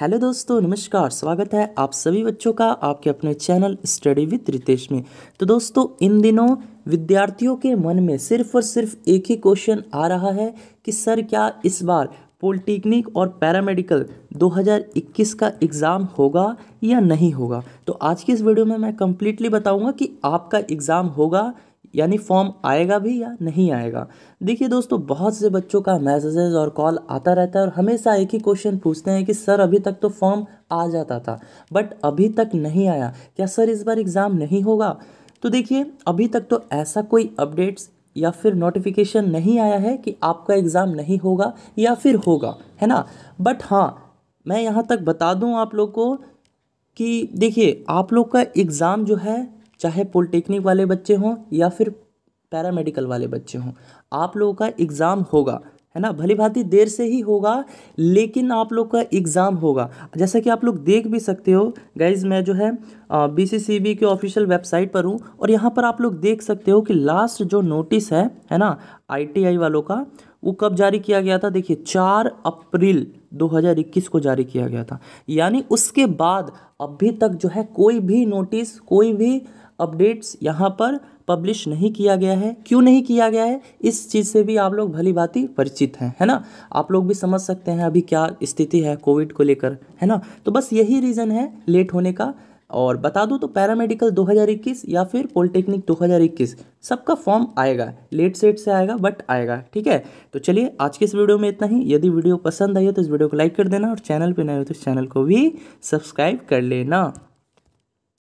hello दोस्तों नमस्कार स्वागत है आप सभी बच्चों का आपके अपने चैनल स्टडी विद रितेश में तो दोस्तों इन दिनों विद्यार्थियों के मन में सिर्फ और सिर्फ एक ही क्वेश्चन आ रहा है कि सर क्या इस बार पॉलिटेक्निक और पैरामेडिकल 2021 का एग्ज़ाम होगा या नहीं होगा तो आज की इस वीडियो में मैं कम्प्लीटली बताऊँगा कि आपका एग्ज़ाम होगा यानी फॉर्म आएगा भी या नहीं आएगा देखिए दोस्तों बहुत से बच्चों का मैसेजेस और कॉल आता रहता है और हमेशा एक ही क्वेश्चन पूछते हैं कि सर अभी तक तो फॉर्म आ जाता था बट अभी तक नहीं आया क्या सर इस बार एग्ज़ाम नहीं होगा तो देखिए अभी तक तो ऐसा कोई अपडेट्स या फिर नोटिफिकेशन नहीं आया है कि आपका एग्ज़ाम नहीं होगा या फिर होगा है ना बट हाँ मैं यहाँ तक बता दूँ आप लोग को कि देखिए आप लोग का एग्ज़ाम जो है चाहे पॉलिटेक्निक वाले बच्चे हों या फिर पैरामेडिकल वाले बच्चे हों आप लोगों का एग्ज़ाम होगा है ना भली भांति देर से ही होगा लेकिन आप लोग का एग्ज़ाम होगा जैसा कि आप लोग देख भी सकते हो गाइज मैं जो है बी सी सी बी के ऑफिशियल वेबसाइट पर हूँ और यहाँ पर आप लोग देख सकते हो कि लास्ट जो नोटिस है है ना आईटीआई वालों का वो कब जारी किया गया था देखिए चार अप्रैल 2021 को जारी किया गया था यानी उसके बाद अभी तक जो है कोई भी नोटिस कोई भी अपडेट्स यहाँ पर पब्लिश नहीं किया गया है क्यों नहीं किया गया है इस चीज़ से भी आप लोग भली भांति परिचित हैं है ना आप लोग भी समझ सकते हैं अभी क्या स्थिति है कोविड को लेकर है ना तो बस यही रीज़न है लेट होने का और बता दूँ तो पैरामेडिकल 2021 या फिर पॉलिटेक्निक 2021 सबका फॉर्म आएगा लेट सेट से आएगा बट आएगा ठीक है तो चलिए आज के इस वीडियो में इतना ही यदि वीडियो पसंद आई है तो इस वीडियो को लाइक कर देना और चैनल पर नए हो तो इस चैनल को भी सब्सक्राइब कर लेना